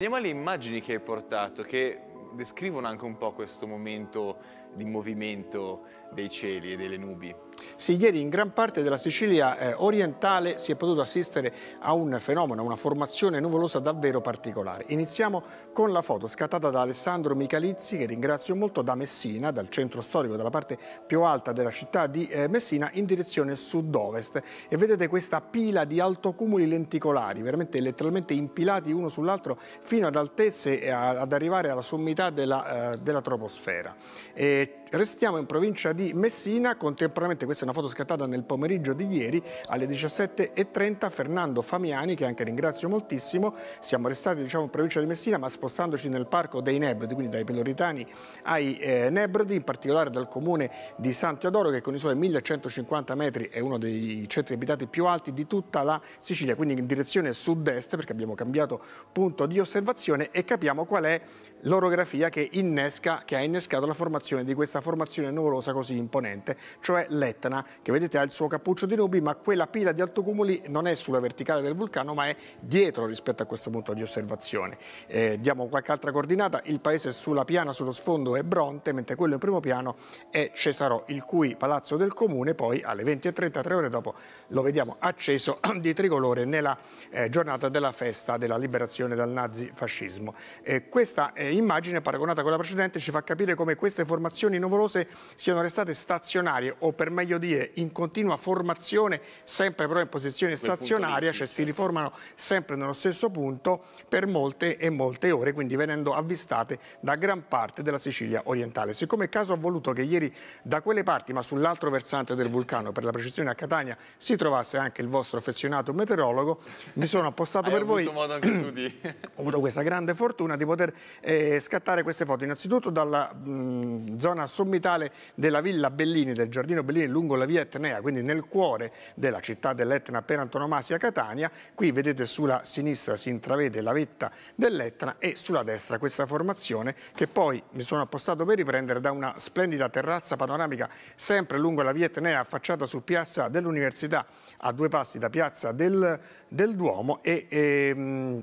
Andiamo alle immagini che hai portato, che descrivono anche un po' questo momento di movimento dei cieli e delle nubi. Sì, ieri in gran parte della Sicilia eh, orientale si è potuto assistere a un fenomeno, a una formazione nuvolosa davvero particolare. Iniziamo con la foto scattata da Alessandro Michalizzi, che ringrazio molto, da Messina, dal centro storico, dalla parte più alta della città di eh, Messina, in direzione sud-ovest. E vedete questa pila di altocumuli lenticolari, veramente letteralmente impilati uno sull'altro fino ad altezze eh, ad arrivare alla sommità della, eh, della troposfera. E Restiamo in provincia di Messina, contemporaneamente questa è una foto scattata nel pomeriggio di ieri alle 17.30, Fernando Famiani, che anche ringrazio moltissimo, siamo restati diciamo, in provincia di Messina ma spostandoci nel parco dei Nebrodi, quindi dai Peloritani ai eh, Nebrodi, in particolare dal comune di Santiadoro che con i suoi 1150 metri è uno dei centri abitati più alti di tutta la Sicilia, quindi in direzione sud-est perché abbiamo cambiato punto di osservazione e capiamo qual è l'orografia che, innesca, che ha innescato la formazione di questa questa formazione nuvolosa così imponente, cioè l'Etna, che vedete ha il suo cappuccio di nubi, ma quella pila di altocumuli non è sulla verticale del vulcano, ma è dietro rispetto a questo punto di osservazione. Eh, diamo qualche altra coordinata, il paese sulla piana, sullo sfondo è Bronte, mentre quello in primo piano è Cesarò, il cui palazzo del comune poi alle tre ore dopo lo vediamo acceso di tricolore nella eh, giornata della festa della liberazione dal nazifascismo. Eh, questa eh, immagine paragonata con la precedente ci fa capire come queste formazioni non nuvolose siano restate stazionarie o per meglio dire in continua formazione, sempre però in posizione stazionaria, cioè si riformano sempre nello stesso punto per molte e molte ore, quindi venendo avvistate da gran parte della Sicilia orientale. Siccome il caso ha voluto che ieri da quelle parti, ma sull'altro versante del vulcano, per la precisione a Catania, si trovasse anche il vostro affezionato meteorologo, mi sono appostato per voi. Di... Ho avuto questa grande fortuna di poter eh, scattare queste foto, innanzitutto dalla mh, zona sud sommitale della Villa Bellini, del Giardino Bellini lungo la via Etnea, quindi nel cuore della città dell'Etna per antonomasia Catania. Qui vedete sulla sinistra si intravede la vetta dell'Etna e sulla destra questa formazione che poi mi sono appostato per riprendere da una splendida terrazza panoramica sempre lungo la via Etnea affacciata su piazza dell'Università a due passi da piazza del, del Duomo e, e ehm,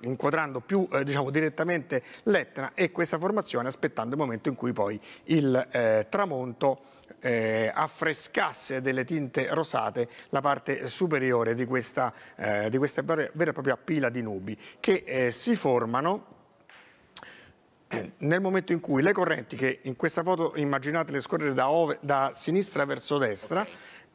inquadrando più eh, diciamo, direttamente l'Etna e questa formazione aspettando il momento in cui poi il eh, tramonto eh, affrescasse delle tinte rosate la parte superiore di questa, eh, di questa vera, vera e propria pila di nubi che eh, si formano eh, nel momento in cui le correnti che in questa foto immaginate le scorrere da, ove, da sinistra verso destra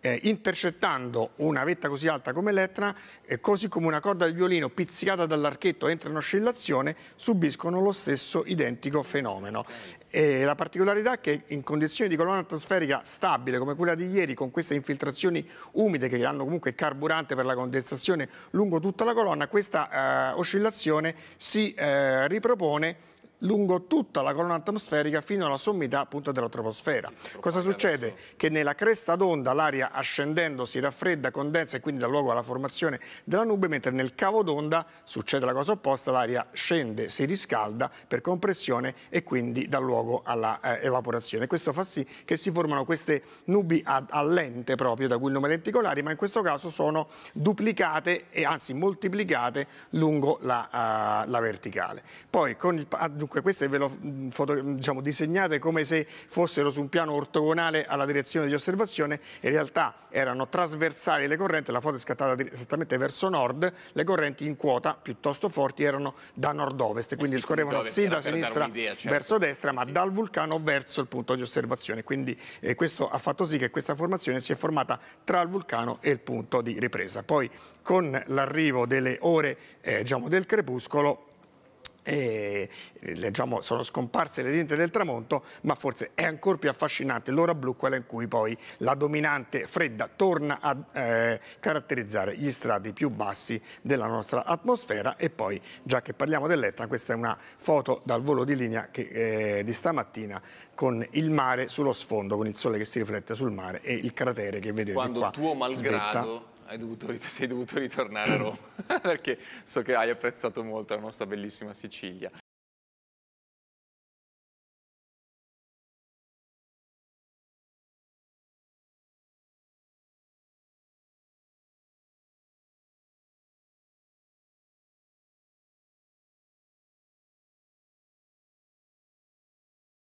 eh, intercettando una vetta così alta come l'Etna, eh, così come una corda di violino pizzicata dall'archetto entra in oscillazione, subiscono lo stesso identico fenomeno. E la particolarità è che in condizioni di colonna atmosferica stabile come quella di ieri, con queste infiltrazioni umide che hanno comunque carburante per la condensazione lungo tutta la colonna, questa eh, oscillazione si eh, ripropone lungo tutta la colonna atmosferica fino alla sommità appunto della troposfera. Cosa succede? Che nella cresta d'onda l'aria ascendendo si raffredda, condensa e quindi dà luogo alla formazione della nube, mentre nel cavo d'onda succede la cosa opposta, l'aria scende, si riscalda per compressione e quindi dà luogo alla eh, evaporazione. Questo fa sì che si formano queste nubi ad, a lente proprio, da cui il nome lenticolari, ma in questo caso sono duplicate e anzi moltiplicate lungo la, uh, la verticale. Poi con il, dunque queste ve le mm, mm, diciamo, disegnate come se fossero su un piano ortogonale alla direzione di osservazione, in realtà erano trasversali le correnti, la foto è scattata esattamente verso nord, le correnti in quota piuttosto forti erano da nord-ovest, eh quindi eh sì, scorrevano sì da sinistra certo. verso destra, ma sì. dal vulcano verso il punto di osservazione, quindi eh, questo ha fatto sì che questa formazione si è formata tra il vulcano e il punto di ripresa. Poi con l'arrivo delle ore eh, diciamo, del crepuscolo eh, diciamo, sono scomparse le tinte del tramonto, ma forse è ancora più affascinante l'ora blu, quella in cui poi la dominante fredda torna a eh, caratterizzare gli strati più bassi della nostra atmosfera e poi, già che parliamo dell'Etna, questa è una foto dal volo di linea che, eh, di stamattina con il mare sullo sfondo, con il sole che si riflette sul mare e il cratere che vedete Quando qua. Quando tuo malgrado... Svetta dovuto, sei dovuto ritornare a Roma perché so che hai apprezzato molto la nostra bellissima Sicilia.